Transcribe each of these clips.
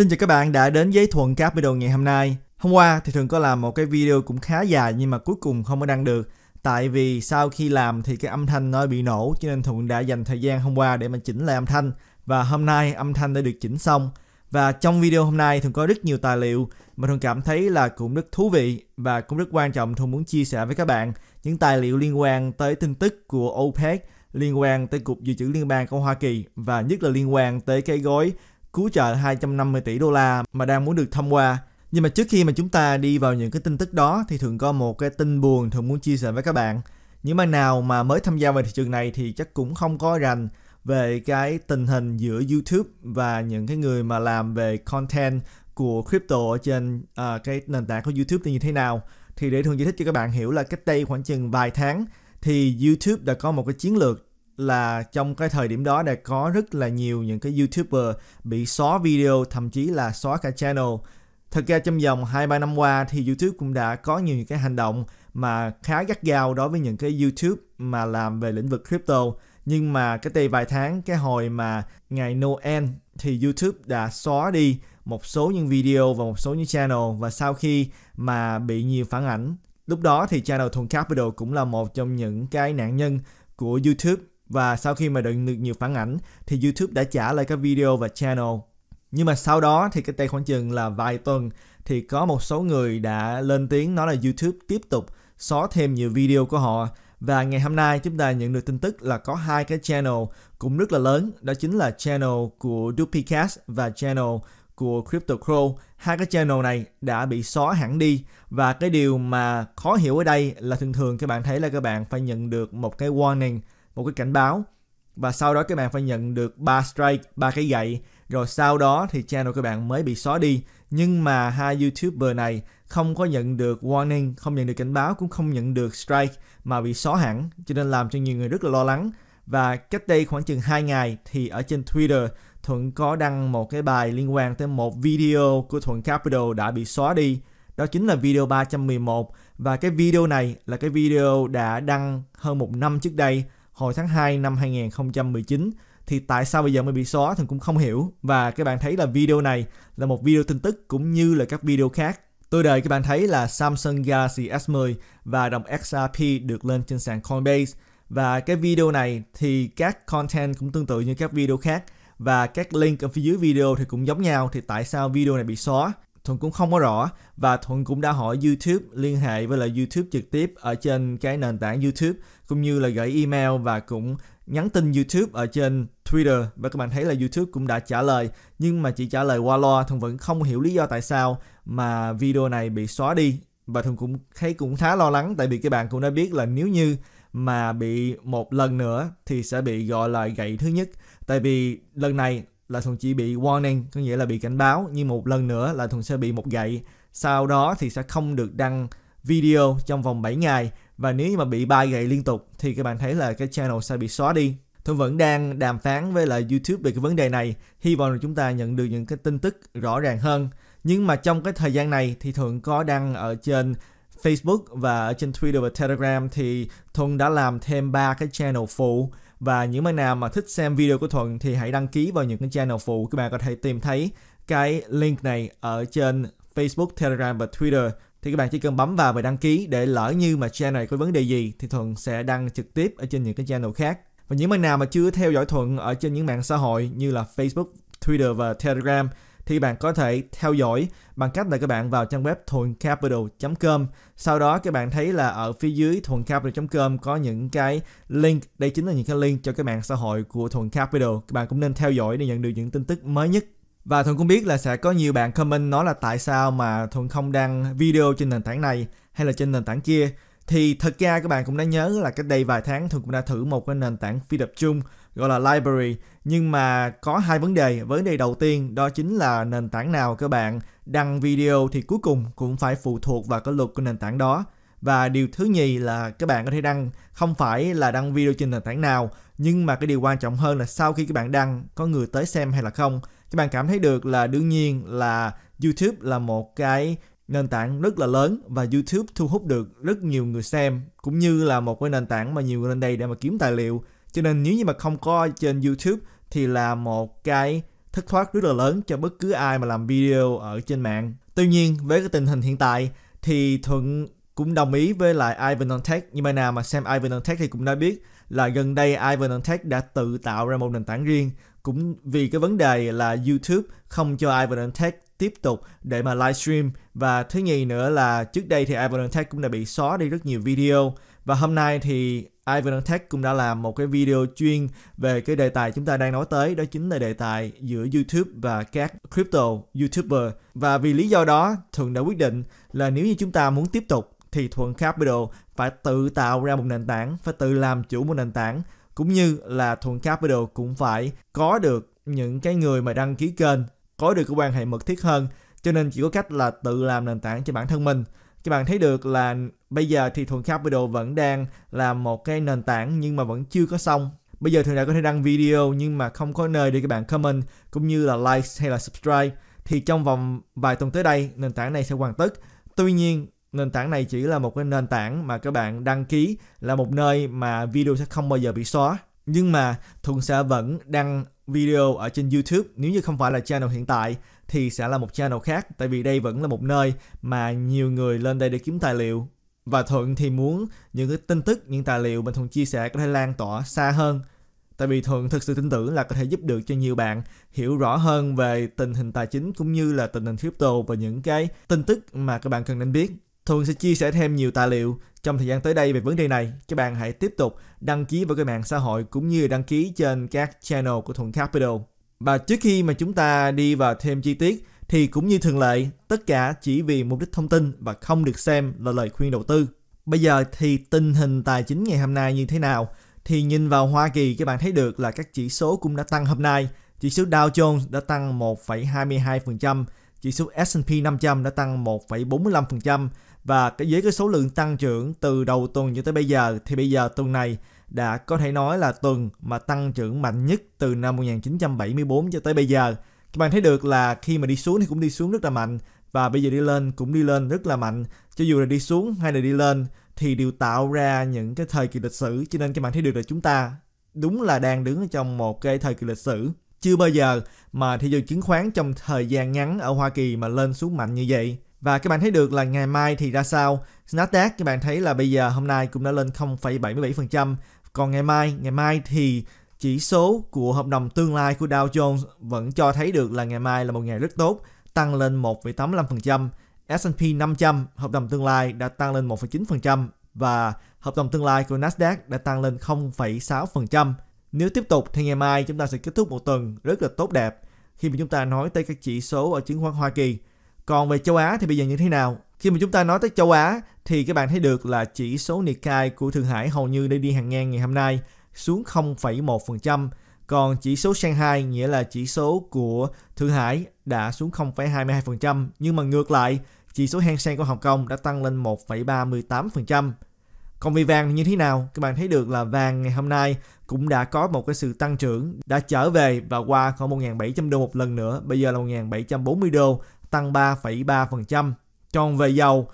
Xin chào các bạn đã đến với Thuận video ngày hôm nay. Hôm qua thì thường có làm một cái video cũng khá dài nhưng mà cuối cùng không có đăng được. Tại vì sau khi làm thì cái âm thanh nó bị nổ cho nên Thuận đã dành thời gian hôm qua để mà chỉnh lại âm thanh. Và hôm nay âm thanh đã được chỉnh xong. Và trong video hôm nay thường có rất nhiều tài liệu mà thường cảm thấy là cũng rất thú vị và cũng rất quan trọng Thuận muốn chia sẻ với các bạn những tài liệu liên quan tới tin tức của OPEC liên quan tới Cục Dự trữ Liên bang của Hoa Kỳ và nhất là liên quan tới cái gói cứu trợ 250 tỷ đô la mà đang muốn được thông qua. Nhưng mà trước khi mà chúng ta đi vào những cái tin tức đó thì thường có một cái tin buồn thường muốn chia sẻ với các bạn. Những bạn nào mà mới tham gia vào thị trường này thì chắc cũng không có rành về cái tình hình giữa YouTube và những cái người mà làm về content của crypto ở trên uh, cái nền tảng của YouTube thì như thế nào. Thì để thường giải thích cho các bạn hiểu là cách đây khoảng chừng vài tháng thì YouTube đã có một cái chiến lược là trong cái thời điểm đó đã có rất là nhiều những cái youtuber bị xóa video thậm chí là xóa cả channel Thật ra trong vòng 2-3 năm qua thì YouTube cũng đã có nhiều những cái hành động mà khá gắt gao đối với những cái YouTube mà làm về lĩnh vực crypto. Nhưng mà cái tây vài tháng, cái hồi mà ngày Noel thì YouTube đã xóa đi một số những video và một số những channel và sau khi mà bị nhiều phản ảnh lúc đó thì channel Thuần Capital cũng là một trong những cái nạn nhân của YouTube và sau khi mà nhận được nhiều phản ảnh thì YouTube đã trả lại các video và channel. Nhưng mà sau đó thì cái đây khoảng chừng là vài tuần thì có một số người đã lên tiếng nói là YouTube tiếp tục xóa thêm nhiều video của họ và ngày hôm nay chúng ta nhận được tin tức là có hai cái channel cũng rất là lớn, đó chính là channel của Duplicast và channel của Crypto Crow. Hai cái channel này đã bị xóa hẳn đi và cái điều mà khó hiểu ở đây là thường thường các bạn thấy là các bạn phải nhận được một cái warning một cái cảnh báo và sau đó các bạn phải nhận được 3 strike, ba cái gậy rồi sau đó thì channel các bạn mới bị xóa đi nhưng mà hai youtuber này không có nhận được warning, không nhận được cảnh báo cũng không nhận được strike mà bị xóa hẳn cho nên làm cho nhiều người rất là lo lắng và cách đây khoảng chừng 2 ngày thì ở trên Twitter Thuận có đăng một cái bài liên quan tới một video của Thuận Capital đã bị xóa đi đó chính là video 311 và cái video này là cái video đã đăng hơn một năm trước đây hồi tháng 2 năm 2019 thì tại sao bây giờ mới bị xóa thì cũng không hiểu và các bạn thấy là video này là một video tin tức cũng như là các video khác Tôi đợi các bạn thấy là Samsung Galaxy S10 và đồng XRP được lên trên sàn Coinbase và cái video này thì các content cũng tương tự như các video khác và các link ở phía dưới video thì cũng giống nhau thì tại sao video này bị xóa Thuận cũng không có rõ và Thuận cũng đã hỏi YouTube liên hệ với lại YouTube trực tiếp ở trên cái nền tảng YouTube cũng như là gửi email và cũng nhắn tin YouTube ở trên Twitter và các bạn thấy là YouTube cũng đã trả lời nhưng mà chỉ trả lời qua loa Thuận vẫn không hiểu lý do tại sao mà video này bị xóa đi và Thuận cũng thấy cũng khá lo lắng tại vì các bạn cũng đã biết là nếu như mà bị một lần nữa thì sẽ bị gọi là gậy thứ nhất tại vì lần này là thuần chỉ bị warning có nghĩa là bị cảnh báo nhưng một lần nữa là thuần sẽ bị một gậy sau đó thì sẽ không được đăng video trong vòng 7 ngày và nếu như mà bị ba gậy liên tục thì các bạn thấy là cái channel sẽ bị xóa đi Thuận vẫn đang đàm phán với lại YouTube về cái vấn đề này, hy vọng là chúng ta nhận được những cái tin tức rõ ràng hơn. Nhưng mà trong cái thời gian này thì Thuận có đăng ở trên Facebook và ở trên Twitter và Telegram thì Thuận đã làm thêm ba cái channel phụ và những bạn nào mà thích xem video của Thuận thì hãy đăng ký vào những cái channel phụ các bạn có thể tìm thấy cái link này ở trên Facebook, Telegram và Twitter thì các bạn chỉ cần bấm vào và đăng ký để lỡ như mà channel này có vấn đề gì thì Thuận sẽ đăng trực tiếp ở trên những cái channel khác. Và những bạn nào mà chưa theo dõi Thuận ở trên những mạng xã hội như là Facebook, Twitter và Telegram thì bạn có thể theo dõi bằng cách là các bạn vào trang web thuancapital.com sau đó các bạn thấy là ở phía dưới thuancapital.com có những cái link đây chính là những cái link cho các mạng xã hội của Thuận Capital các bạn cũng nên theo dõi để nhận được những tin tức mới nhất và thuần cũng biết là sẽ có nhiều bạn comment nói là tại sao mà thuần không đăng video trên nền tảng này hay là trên nền tảng kia thì thật ra các bạn cũng đã nhớ là cách đây vài tháng thuần cũng đã thử một cái nền tảng phi tập trung gọi là library nhưng mà có hai vấn đề vấn đề đầu tiên đó chính là nền tảng nào các bạn đăng video thì cuối cùng cũng phải phụ thuộc vào cái luật của nền tảng đó và điều thứ nhì là các bạn có thể đăng không phải là đăng video trên nền tảng nào nhưng mà cái điều quan trọng hơn là sau khi các bạn đăng có người tới xem hay là không các bạn cảm thấy được là đương nhiên là YouTube là một cái nền tảng rất là lớn và YouTube thu hút được rất nhiều người xem cũng như là một cái nền tảng mà nhiều người lên đây để mà kiếm tài liệu cho nên nếu như mà không có trên youtube thì là một cái thất thoát rất là lớn cho bất cứ ai mà làm video ở trên mạng tuy nhiên với cái tình hình hiện tại thì thuận cũng đồng ý với lại Ivan on Tech nhưng mà nào mà xem Ivan on Tech thì cũng đã biết là gần đây Ivan on Tech đã tự tạo ra một nền tảng riêng cũng vì cái vấn đề là YouTube không cho Ivan Tech tiếp tục để mà livestream và thứ nhì nữa là trước đây thì Ivan Tech cũng đã bị xóa đi rất nhiều video và hôm nay thì Ivan Tech cũng đã làm một cái video chuyên về cái đề tài chúng ta đang nói tới đó chính là đề tài giữa YouTube và các crypto YouTuber và vì lý do đó Thuận đã quyết định là nếu như chúng ta muốn tiếp tục thì Thuận Capital phải tự tạo ra một nền tảng, phải tự làm chủ một nền tảng cũng như là Thuận Capital cũng phải có được những cái người mà đăng ký kênh, có được cái quan hệ mật thiết hơn cho nên chỉ có cách là tự làm nền tảng cho bản thân mình các bạn thấy được là bây giờ thì thuận capital vẫn đang là một cái nền tảng nhưng mà vẫn chưa có xong bây giờ thường đã có thể đăng video nhưng mà không có nơi để các bạn comment cũng như là like hay là subscribe thì trong vòng vài tuần tới đây nền tảng này sẽ hoàn tất tuy nhiên nền tảng này chỉ là một cái nền tảng mà các bạn đăng ký là một nơi mà video sẽ không bao giờ bị xóa nhưng mà thuận sẽ vẫn đăng video ở trên youtube nếu như không phải là channel hiện tại thì sẽ là một channel khác tại vì đây vẫn là một nơi mà nhiều người lên đây để kiếm tài liệu và thuận thì muốn những cái tin tức những tài liệu mình thuận chia sẻ có thể lan tỏa xa hơn tại vì thuận thực sự tin tưởng là có thể giúp được cho nhiều bạn hiểu rõ hơn về tình hình tài chính cũng như là tình hình crypto và những cái tin tức mà các bạn cần nên biết Thuận sẽ chia sẻ thêm nhiều tài liệu trong thời gian tới đây về vấn đề này. Các bạn hãy tiếp tục đăng ký vào cái mạng xã hội cũng như đăng ký trên các channel của Thuận Capital. Và trước khi mà chúng ta đi vào thêm chi tiết thì cũng như thường lệ, tất cả chỉ vì mục đích thông tin và không được xem là lời khuyên đầu tư. Bây giờ thì tình hình tài chính ngày hôm nay như thế nào? Thì nhìn vào Hoa Kỳ các bạn thấy được là các chỉ số cũng đã tăng hôm nay. Chỉ số Dow Jones đã tăng 1,22%, chỉ số S&P 500 đã tăng 1,45% và cái giới cái số lượng tăng trưởng từ đầu tuần cho tới bây giờ thì bây giờ tuần này đã có thể nói là tuần mà tăng trưởng mạnh nhất từ năm 1974 cho tới bây giờ. Các bạn thấy được là khi mà đi xuống thì cũng đi xuống rất là mạnh và bây giờ đi lên cũng đi lên rất là mạnh. Cho dù là đi xuống hay là đi lên thì đều tạo ra những cái thời kỳ lịch sử cho nên các bạn thấy được là chúng ta đúng là đang đứng trong một cái thời kỳ lịch sử. Chưa bao giờ mà thị trường chứng khoán trong thời gian ngắn ở Hoa Kỳ mà lên xuống mạnh như vậy. Và các bạn thấy được là ngày mai thì ra sao? Nasdaq các bạn thấy là bây giờ hôm nay cũng đã lên 0,77%, còn ngày mai, ngày mai thì chỉ số của hợp đồng tương lai của Dow Jones vẫn cho thấy được là ngày mai là một ngày rất tốt, tăng lên 1,85%. S&P 500 hợp đồng tương lai đã tăng lên 1,9% và hợp đồng tương lai của Nasdaq đã tăng lên 0,6%. Nếu tiếp tục thì ngày mai chúng ta sẽ kết thúc một tuần rất là tốt đẹp khi mà chúng ta nói tới các chỉ số ở chứng khoán Hoa Kỳ. Còn về châu Á thì bây giờ như thế nào? Khi mà chúng ta nói tới châu Á thì các bạn thấy được là chỉ số Nikkei của Thượng Hải hầu như đã đi hàng ngang ngày hôm nay xuống 0,1%, còn chỉ số Shanghai nghĩa là chỉ số của Thượng Hải đã xuống 0,22%, nhưng mà ngược lại, chỉ số Hang Seng của Hồng Kông đã tăng lên 1,38%. Còn về vàng như thế nào? Các bạn thấy được là vàng ngày hôm nay cũng đã có một cái sự tăng trưởng, đã trở về và qua khoảng 1.700 đô một lần nữa, bây giờ là 1.740 đô, tăng 3,3%. Còn về dầu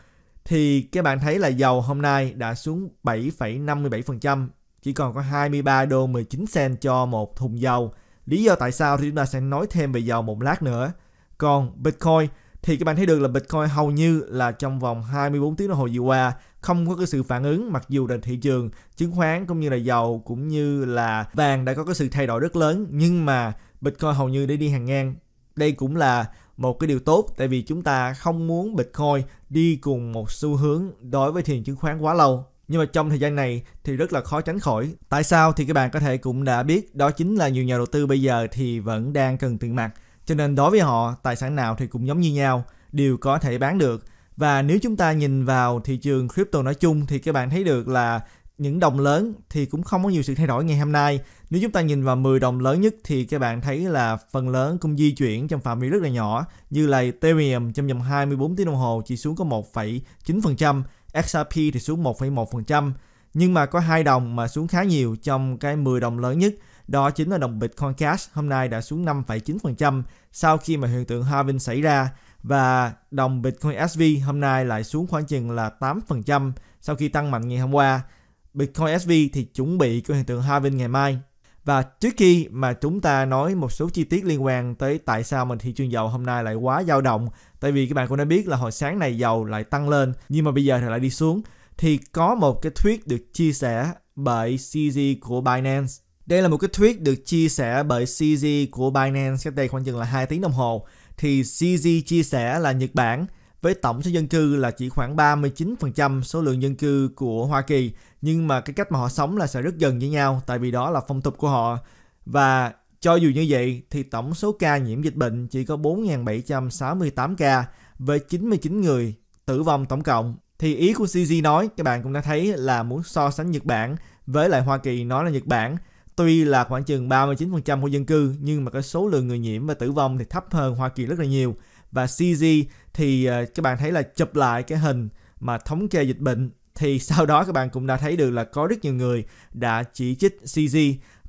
thì các bạn thấy là dầu hôm nay đã xuống 7,57%, chỉ còn có 23 đô 19 cent cho một thùng dầu. Lý do tại sao thì chúng ta sẽ nói thêm về dầu một lát nữa. Còn Bitcoin thì các bạn thấy được là Bitcoin hầu như là trong vòng 24 tiếng đồng hồ vừa qua không có cái sự phản ứng mặc dù là thị trường chứng khoán cũng như là dầu cũng như là vàng đã có cái sự thay đổi rất lớn nhưng mà Bitcoin hầu như để đi hàng ngang. Đây cũng là một cái điều tốt tại vì chúng ta không muốn Bitcoin đi cùng một xu hướng đối với thị trường chứng khoán quá lâu. Nhưng mà trong thời gian này thì rất là khó tránh khỏi. Tại sao thì các bạn có thể cũng đã biết đó chính là nhiều nhà đầu tư bây giờ thì vẫn đang cần tiền mặt. Cho nên đối với họ tài sản nào thì cũng giống như nhau, đều có thể bán được. Và nếu chúng ta nhìn vào thị trường crypto nói chung thì các bạn thấy được là những đồng lớn thì cũng không có nhiều sự thay đổi ngày hôm nay nếu chúng ta nhìn vào 10 đồng lớn nhất thì các bạn thấy là phần lớn cũng di chuyển trong phạm vi rất là nhỏ như là Ethereum trong vòng 24 tiếng đồng hồ chỉ xuống có 1,9%, XRP thì xuống 1,1%. Nhưng mà có hai đồng mà xuống khá nhiều trong cái 10 đồng lớn nhất đó chính là đồng Bitcoin Cash hôm nay đã xuống 5,9% sau khi mà hiện tượng halving xảy ra và đồng Bitcoin SV hôm nay lại xuống khoảng chừng là 8% sau khi tăng mạnh ngày hôm qua. Bitcoin SV thì chuẩn bị cho hiện tượng halving ngày mai và trước khi mà chúng ta nói một số chi tiết liên quan tới tại sao mà thị trường dầu hôm nay lại quá dao động, tại vì các bạn cũng đã biết là hồi sáng này dầu lại tăng lên nhưng mà bây giờ thì lại đi xuống, thì có một cái thuyết được chia sẻ bởi CZ của Binance. Đây là một cái thuyết được chia sẻ bởi CZ của Binance cách đây khoảng chừng là 2 tiếng đồng hồ. Thì CZ chia sẻ là Nhật Bản với tổng số dân cư là chỉ khoảng 39% số lượng dân cư của Hoa Kỳ nhưng mà cái cách mà họ sống là sẽ rất gần với nhau tại vì đó là phong tục của họ và cho dù như vậy thì tổng số ca nhiễm dịch bệnh chỉ có 4.768 ca với 99 người tử vong tổng cộng. Thì ý của CG nói các bạn cũng đã thấy là muốn so sánh Nhật Bản với lại Hoa Kỳ nói là Nhật Bản tuy là khoảng chừng 39% của dân cư nhưng mà cái số lượng người nhiễm và tử vong thì thấp hơn Hoa Kỳ rất là nhiều và CG thì ờ, các bạn thấy là chụp lại cái hình mà thống kê dịch bệnh thì sau đó các bạn cũng đã thấy được là có rất nhiều người đã chỉ trích CG.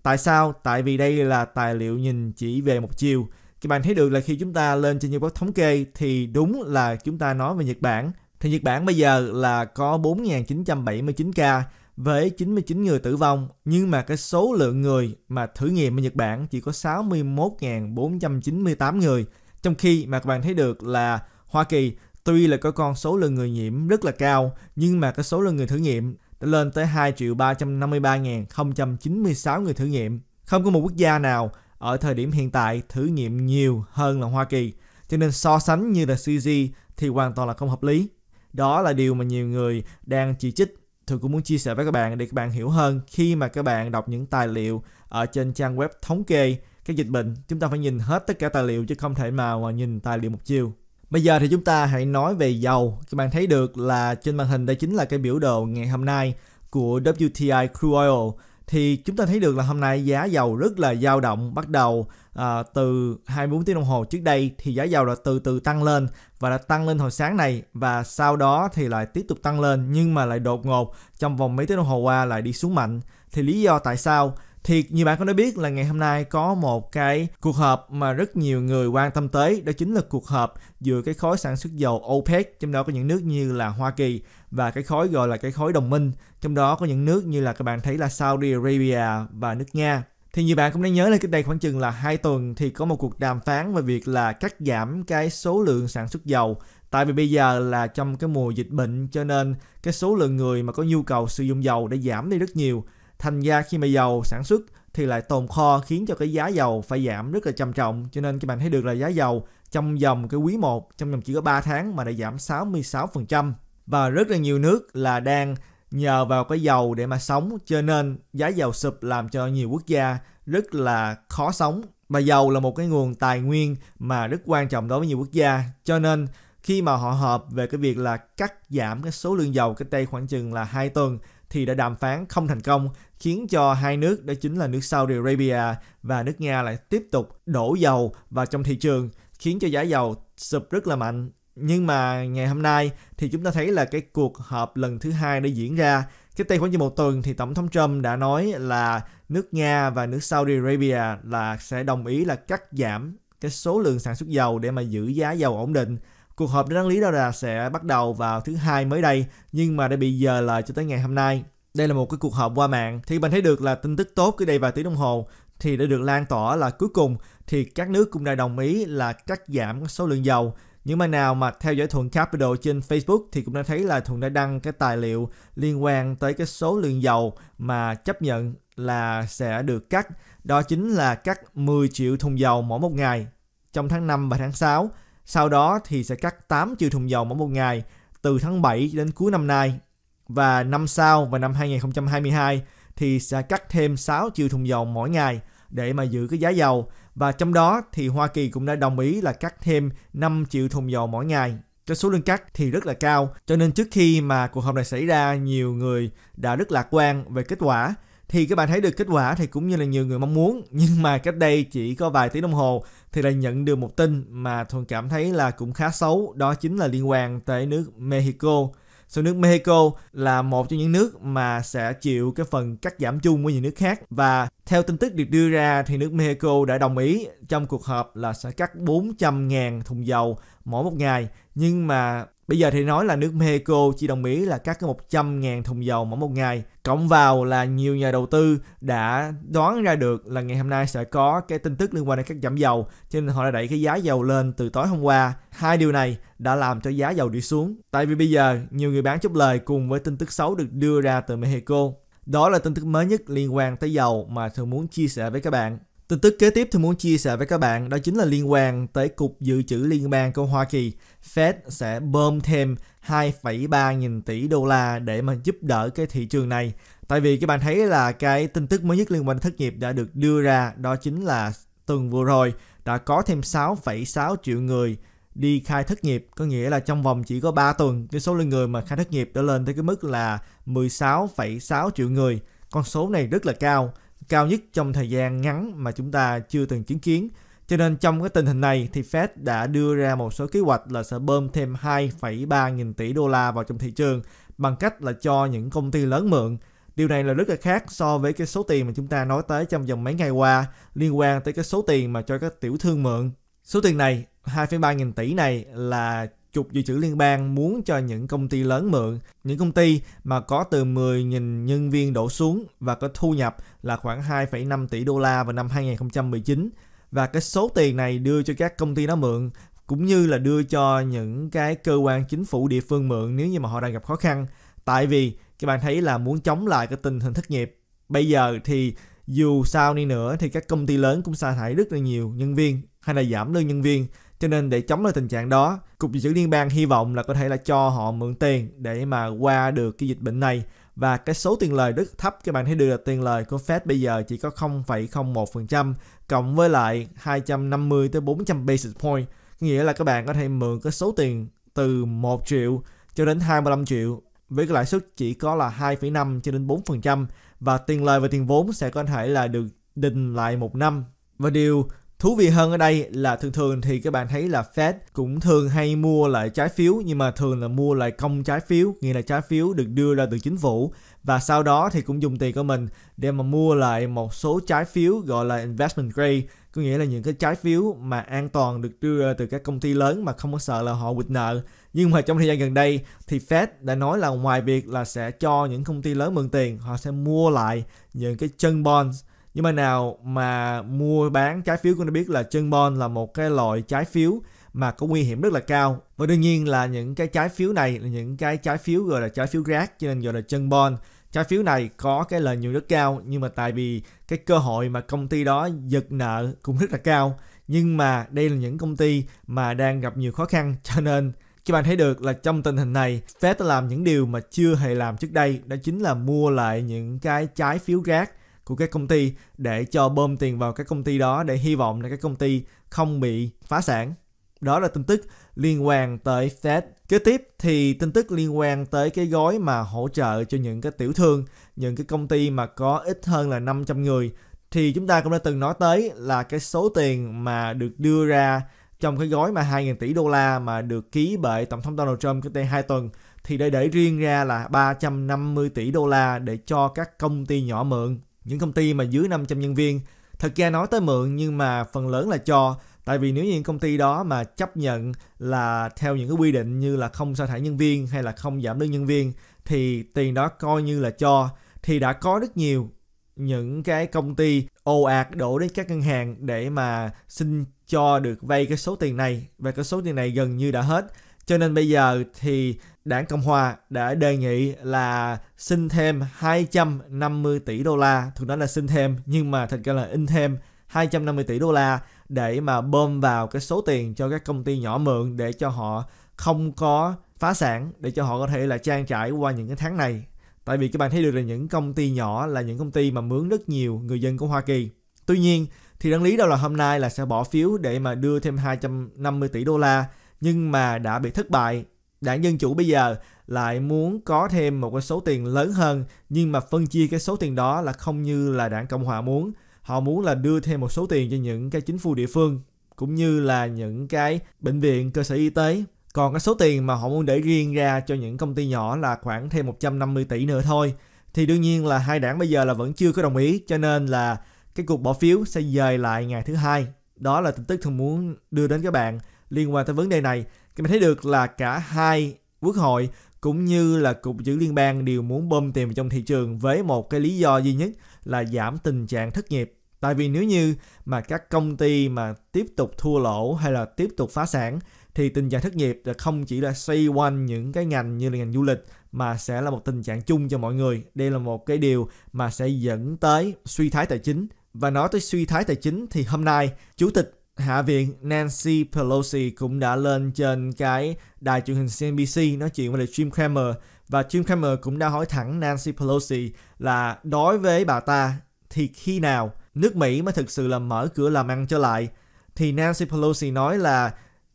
Tại sao? Tại vì đây là tài liệu nhìn chỉ về một chiều. Các bạn thấy được là khi chúng ta lên trên những báo thống kê thì đúng là chúng ta nói về Nhật Bản. Thì Nhật Bản bây giờ là có 4.979 ca với 99 người tử vong, nhưng mà cái số lượng người mà thử nghiệm ở Nhật Bản chỉ có 61.498 người trong khi mà các bạn thấy được là Hoa Kỳ tuy là có con số lượng người nhiễm rất là cao nhưng mà cái số lượng người thử nghiệm đã lên tới 2 triệu 353.096 người thử nghiệm. Không có một quốc gia nào ở thời điểm hiện tại thử nghiệm nhiều hơn là Hoa Kỳ. Cho nên so sánh như là CG thì hoàn toàn là không hợp lý. Đó là điều mà nhiều người đang chỉ trích. tôi cũng muốn chia sẻ với các bạn để các bạn hiểu hơn khi mà các bạn đọc những tài liệu ở trên trang web thống kê cái dịch bệnh chúng ta phải nhìn hết tất cả tài liệu chứ không thể mà nhìn tài liệu một chiều Bây giờ thì chúng ta hãy nói về dầu. Các bạn thấy được là trên màn hình đây chính là cái biểu đồ ngày hôm nay của WTI Crude Oil. Thì chúng ta thấy được là hôm nay giá dầu rất là dao động bắt đầu à, từ 24 tiếng đồng hồ trước đây thì giá dầu đã từ từ tăng lên và đã tăng lên hồi sáng này và sau đó thì lại tiếp tục tăng lên nhưng mà lại đột ngột trong vòng mấy tiếng đồng hồ qua lại đi xuống mạnh. Thì lý do tại sao? thì như bạn có đã biết là ngày hôm nay có một cái cuộc họp mà rất nhiều người quan tâm tới đó chính là cuộc họp giữa cái khối sản xuất dầu OPEC trong đó có những nước như là Hoa Kỳ và cái khối gọi là cái khối đồng minh trong đó có những nước như là các bạn thấy là Saudi Arabia và nước Nga thì như bạn cũng đã nhớ là cách đây khoảng chừng là hai tuần thì có một cuộc đàm phán về việc là cắt giảm cái số lượng sản xuất dầu tại vì bây giờ là trong cái mùa dịch bệnh cho nên cái số lượng người mà có nhu cầu sử dụng dầu đã giảm đi rất nhiều thành ra khi mà dầu sản xuất thì lại tồn kho khiến cho cái giá dầu phải giảm rất là trầm trọng cho nên các bạn thấy được là giá dầu trong vòng cái quý 1 trong vòng chỉ có 3 tháng mà đã giảm 66% và rất là nhiều nước là đang nhờ vào cái dầu để mà sống cho nên giá dầu sụp làm cho nhiều quốc gia rất là khó sống và dầu là một cái nguồn tài nguyên mà rất quan trọng đối với nhiều quốc gia cho nên khi mà họ họp về cái việc là cắt giảm cái số lượng dầu cách đây khoảng chừng là 2 tuần thì đã đàm phán không thành công, khiến cho hai nước đó chính là nước Saudi Arabia và nước Nga lại tiếp tục đổ dầu vào trong thị trường, khiến cho giá dầu sụp rất là mạnh. Nhưng mà ngày hôm nay thì chúng ta thấy là cái cuộc họp lần thứ hai đã diễn ra. Cách đây khoảng như một tuần thì Tổng thống Trump đã nói là nước Nga và nước Saudi Arabia là sẽ đồng ý là cắt giảm cái số lượng sản xuất dầu để mà giữ giá dầu ổn định Cuộc họp để đáng lý ra sẽ bắt đầu vào thứ hai mới đây, nhưng mà đã bị giờ lại cho tới ngày hôm nay. Đây là một cái cuộc họp qua mạng thì mình thấy được là tin tức tốt cái đây vài tiếng đồng hồ thì đã được lan tỏa là cuối cùng thì các nước cũng đã đồng ý là cắt giảm số lượng dầu. Những mà nào mà theo dõi Thuận Capital trên Facebook thì cũng đã thấy là Thuận đã đăng cái tài liệu liên quan tới cái số lượng dầu mà chấp nhận là sẽ được cắt. Đó chính là cắt 10 triệu thùng dầu mỗi một ngày trong tháng 5 và tháng 6 sau đó thì sẽ cắt 8 triệu thùng dầu mỗi một ngày từ tháng 7 đến cuối năm nay. Và năm sau và năm 2022 thì sẽ cắt thêm 6 triệu thùng dầu mỗi ngày để mà giữ cái giá dầu và trong đó thì Hoa Kỳ cũng đã đồng ý là cắt thêm 5 triệu thùng dầu mỗi ngày. Cái số lượng cắt thì rất là cao, cho nên trước khi mà cuộc họp này xảy ra, nhiều người đã rất lạc quan về kết quả thì các bạn thấy được kết quả thì cũng như là nhiều người mong muốn nhưng mà cách đây chỉ có vài tiếng đồng hồ thì lại nhận được một tin mà thuần cảm thấy là cũng khá xấu đó chính là liên quan tới nước Mexico Sau nước Mexico là một trong những nước mà sẽ chịu cái phần cắt giảm chung với những nước khác và theo tin tức được đưa ra thì nước Mexico đã đồng ý trong cuộc họp là sẽ cắt 400.000 thùng dầu mỗi một ngày nhưng mà Bây giờ thì nói là nước Mexico chỉ đồng ý là cắt cái 100.000 thùng dầu mỗi một ngày. Cộng vào là nhiều nhà đầu tư đã đoán ra được là ngày hôm nay sẽ có cái tin tức liên quan đến các giảm dầu. Cho nên họ đã đẩy cái giá dầu lên từ tối hôm qua. Hai điều này đã làm cho giá dầu đi xuống. Tại vì bây giờ nhiều người bán chốt lời cùng với tin tức xấu được đưa ra từ Mexico. Đó là tin tức mới nhất liên quan tới dầu mà thường muốn chia sẻ với các bạn. Tin tức kế tiếp thì muốn chia sẻ với các bạn đó chính là liên quan tới Cục Dự trữ Liên bang của Hoa Kỳ. Fed sẽ bơm thêm 2,3 nghìn tỷ đô la để mà giúp đỡ cái thị trường này. Tại vì các bạn thấy là cái tin tức mới nhất liên quan thất nghiệp đã được đưa ra đó chính là tuần vừa rồi đã có thêm 6,6 triệu người đi khai thất nghiệp có nghĩa là trong vòng chỉ có 3 tuần cái số lượng người mà khai thất nghiệp đã lên tới cái mức là 16,6 triệu người con số này rất là cao cao nhất trong thời gian ngắn mà chúng ta chưa từng chứng kiến. Cho nên trong cái tình hình này thì Fed đã đưa ra một số kế hoạch là sẽ bơm thêm 2,3 nghìn tỷ đô la vào trong thị trường bằng cách là cho những công ty lớn mượn. Điều này là rất là khác so với cái số tiền mà chúng ta nói tới trong vòng mấy ngày qua liên quan tới cái số tiền mà cho các tiểu thương mượn. Số tiền này 2,3 nghìn tỷ này là Cục Dự trữ Liên bang muốn cho những công ty lớn mượn, những công ty mà có từ 10.000 nhân viên đổ xuống và có thu nhập là khoảng 2,5 tỷ đô la vào năm 2019. Và cái số tiền này đưa cho các công ty đó mượn cũng như là đưa cho những cái cơ quan chính phủ địa phương mượn nếu như mà họ đang gặp khó khăn. Tại vì các bạn thấy là muốn chống lại cái tình hình thất nghiệp. Bây giờ thì dù sao đi nữa thì các công ty lớn cũng sa thải rất là nhiều nhân viên hay là giảm lương nhân viên cho nên để chống lại tình trạng đó cục dự trữ liên bang hy vọng là có thể là cho họ mượn tiền để mà qua được cái dịch bệnh này và cái số tiền lời rất thấp các bạn thấy được là tiền lời của Fed bây giờ chỉ có 0,01% cộng với lại 250 tới 400 basis point nghĩa là các bạn có thể mượn cái số tiền từ 1 triệu cho đến 25 triệu với cái lãi suất chỉ có là 2,5 cho đến 4% và tiền lời và tiền vốn sẽ có thể là được đình lại một năm và điều Thú vị hơn ở đây là thường thường thì các bạn thấy là Fed cũng thường hay mua lại trái phiếu nhưng mà thường là mua lại công trái phiếu, nghĩa là trái phiếu được đưa ra từ chính phủ và sau đó thì cũng dùng tiền của mình để mà mua lại một số trái phiếu gọi là investment grade, có nghĩa là những cái trái phiếu mà an toàn được đưa ra từ các công ty lớn mà không có sợ là họ quỵt nợ. Nhưng mà trong thời gian gần đây thì Fed đã nói là ngoài việc là sẽ cho những công ty lớn mượn tiền, họ sẽ mua lại những cái chân bonds nhưng mà nào mà mua bán trái phiếu cũng đã biết là chân bon là một cái loại trái phiếu mà có nguy hiểm rất là cao và đương nhiên là những cái trái phiếu này là những cái trái phiếu gọi là trái phiếu rác cho nên gọi là chân bon trái phiếu này có cái lợi nhuận rất cao nhưng mà tại vì cái cơ hội mà công ty đó giật nợ cũng rất là cao nhưng mà đây là những công ty mà đang gặp nhiều khó khăn cho nên các bạn thấy được là trong tình hình này Fed đã làm những điều mà chưa hề làm trước đây đó chính là mua lại những cái trái phiếu rác của các công ty để cho bơm tiền vào các công ty đó để hy vọng là các công ty không bị phá sản. Đó là tin tức liên quan tới Fed. Kế tiếp thì tin tức liên quan tới cái gói mà hỗ trợ cho những cái tiểu thương, những cái công ty mà có ít hơn là 500 người thì chúng ta cũng đã từng nói tới là cái số tiền mà được đưa ra trong cái gói mà 2.000 tỷ đô la mà được ký bởi Tổng thống Donald Trump cách đây 2 tuần thì để để riêng ra là 350 tỷ đô la để cho các công ty nhỏ mượn những công ty mà dưới 500 nhân viên thật ra nói tới mượn nhưng mà phần lớn là cho tại vì nếu như công ty đó mà chấp nhận là theo những cái quy định như là không sa thải nhân viên hay là không giảm lương nhân viên thì tiền đó coi như là cho thì đã có rất nhiều những cái công ty ồ ạt đổ đến các ngân hàng để mà xin cho được vay cái số tiền này và cái số tiền này gần như đã hết cho nên bây giờ thì đảng Cộng Hòa đã đề nghị là xin thêm 250 tỷ đô la, thực nói là xin thêm nhưng mà thật ra là in thêm 250 tỷ đô la để mà bơm vào cái số tiền cho các công ty nhỏ mượn để cho họ không có phá sản để cho họ có thể là trang trải qua những cái tháng này. Tại vì các bạn thấy được là những công ty nhỏ là những công ty mà mướn rất nhiều người dân của Hoa Kỳ. Tuy nhiên thì đáng lý đâu là hôm nay là sẽ bỏ phiếu để mà đưa thêm 250 tỷ đô la nhưng mà đã bị thất bại. Đảng Dân Chủ bây giờ lại muốn có thêm một cái số tiền lớn hơn nhưng mà phân chia cái số tiền đó là không như là đảng Cộng Hòa muốn. Họ muốn là đưa thêm một số tiền cho những cái chính phủ địa phương cũng như là những cái bệnh viện, cơ sở y tế. Còn cái số tiền mà họ muốn để riêng ra cho những công ty nhỏ là khoảng thêm 150 tỷ nữa thôi. Thì đương nhiên là hai đảng bây giờ là vẫn chưa có đồng ý cho nên là cái cuộc bỏ phiếu sẽ dời lại ngày thứ hai. Đó là tin tức thường muốn đưa đến các bạn liên quan tới vấn đề này thì mình thấy được là cả hai quốc hội cũng như là cục dự liên bang đều muốn bơm tiền trong thị trường với một cái lý do duy nhất là giảm tình trạng thất nghiệp tại vì nếu như mà các công ty mà tiếp tục thua lỗ hay là tiếp tục phá sản thì tình trạng thất nghiệp là không chỉ là xoay quanh những cái ngành như là ngành du lịch mà sẽ là một tình trạng chung cho mọi người đây là một cái điều mà sẽ dẫn tới suy thái tài chính và nói tới suy thái tài chính thì hôm nay chủ tịch Hạ viện Nancy Pelosi cũng đã lên trên cái đài truyền hình CNBC nói chuyện với lại Jim Cramer và Jim Cramer cũng đã hỏi thẳng Nancy Pelosi là đối với bà ta thì khi nào nước Mỹ mới thực sự là mở cửa làm ăn trở lại thì Nancy Pelosi nói là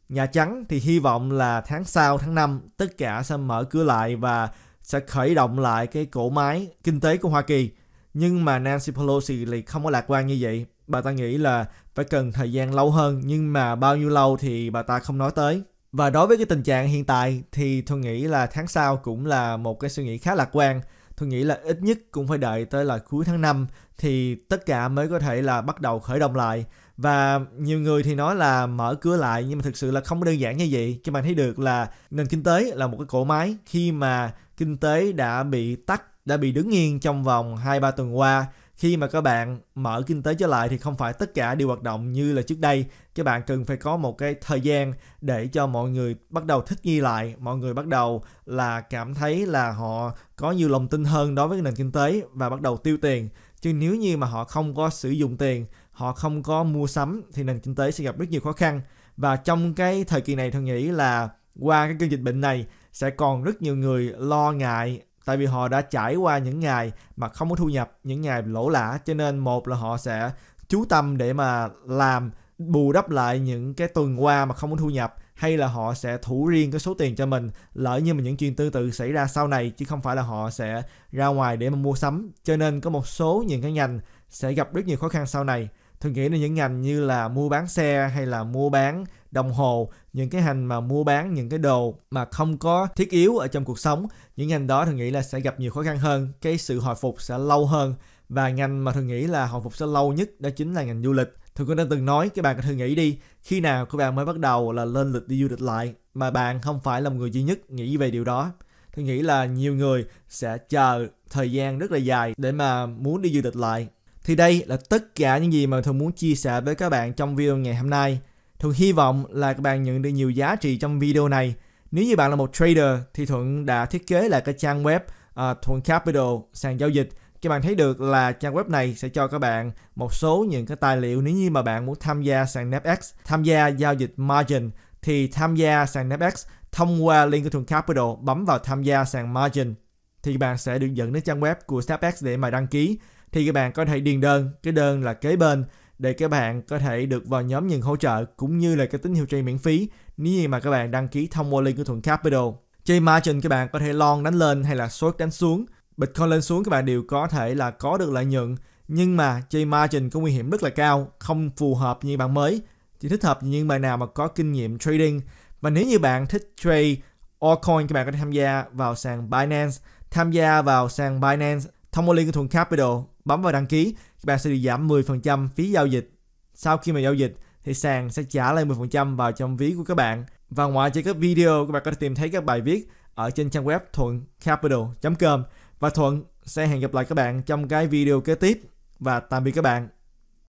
Nhà Trắng thì hy vọng là tháng sau tháng 5 tất cả sẽ mở cửa lại và sẽ khởi động lại cái cổ máy kinh tế của Hoa Kỳ. Nhưng mà Nancy Pelosi lại không có lạc quan như vậy. Bà ta nghĩ là phải cần thời gian lâu hơn nhưng mà bao nhiêu lâu thì bà ta không nói tới và đối với cái tình trạng hiện tại thì tôi nghĩ là tháng sau cũng là một cái suy nghĩ khá lạc quan tôi nghĩ là ít nhất cũng phải đợi tới là cuối tháng 5 thì tất cả mới có thể là bắt đầu khởi động lại và nhiều người thì nói là mở cửa lại nhưng mà thực sự là không đơn giản như vậy các bạn thấy được là nền kinh tế là một cái cỗ máy khi mà kinh tế đã bị tắt đã bị đứng nghiêng trong vòng 2-3 tuần qua khi mà các bạn mở kinh tế trở lại thì không phải tất cả đều hoạt động như là trước đây các bạn cần phải có một cái thời gian để cho mọi người bắt đầu thích nghi lại mọi người bắt đầu là cảm thấy là họ có nhiều lòng tin hơn đối với nền kinh tế và bắt đầu tiêu tiền chứ nếu như mà họ không có sử dụng tiền họ không có mua sắm thì nền kinh tế sẽ gặp rất nhiều khó khăn và trong cái thời kỳ này tôi nghĩ là qua cái cơn dịch bệnh này sẽ còn rất nhiều người lo ngại tại vì họ đã trải qua những ngày mà không có thu nhập những ngày lỗ lã cho nên một là họ sẽ chú tâm để mà làm bù đắp lại những cái tuần qua mà không có thu nhập hay là họ sẽ thủ riêng cái số tiền cho mình lỡ như mà những chuyện tương tự xảy ra sau này chứ không phải là họ sẽ ra ngoài để mà mua sắm cho nên có một số những cái ngành sẽ gặp rất nhiều khó khăn sau này tôi nghĩ là những ngành như là mua bán xe hay là mua bán đồng hồ những cái hành mà mua bán những cái đồ mà không có thiết yếu ở trong cuộc sống những ngành đó thường nghĩ là sẽ gặp nhiều khó khăn hơn cái sự hồi phục sẽ lâu hơn và ngành mà thường nghĩ là hồi phục sẽ lâu nhất đó chính là ngành du lịch thường cũng đã từng nói các bạn thử nghĩ đi khi nào các bạn mới bắt đầu là lên lịch đi du lịch lại mà bạn không phải là một người duy nhất nghĩ về điều đó tôi nghĩ là nhiều người sẽ chờ thời gian rất là dài để mà muốn đi du lịch lại thì đây là tất cả những gì mà tôi muốn chia sẻ với các bạn trong video ngày hôm nay Thuận hy vọng là các bạn nhận được nhiều giá trị trong video này. Nếu như bạn là một trader thì Thuận đã thiết kế lại cái trang web uh, Thuận Capital sàn giao dịch. Các bạn thấy được là trang web này sẽ cho các bạn một số những cái tài liệu nếu như mà bạn muốn tham gia sàn NAPX, tham gia giao dịch margin thì tham gia sàn NAPX thông qua link của Thuận Capital bấm vào tham gia sàn margin thì các bạn sẽ được dẫn đến trang web của SnapX để mà đăng ký thì các bạn có thể điền đơn cái đơn là kế bên để các bạn có thể được vào nhóm nhận hỗ trợ cũng như là cái tín hiệu trade miễn phí nếu như mà các bạn đăng ký thông qua link của Thuận Capital. Trade margin các bạn có thể lon đánh lên hay là short đánh xuống. Bitcoin lên xuống các bạn đều có thể là có được lợi nhuận. Nhưng mà trade margin có nguy hiểm rất là cao, không phù hợp như bạn mới. Chỉ thích hợp những bạn nào mà có kinh nghiệm trading. Và nếu như bạn thích trade altcoin các bạn có thể tham gia vào sàn Binance, tham gia vào sàn Binance thông qua link của Thuận Capital, bấm vào đăng ký bạn sẽ được giảm 10% phí giao dịch. Sau khi mà giao dịch thì sàn sẽ trả lại 10% vào trong ví của các bạn. Và ngoài trừ các video, các bạn có thể tìm thấy các bài viết ở trên trang web thuận capital com và Thuận sẽ hẹn gặp lại các bạn trong cái video kế tiếp và tạm biệt các bạn.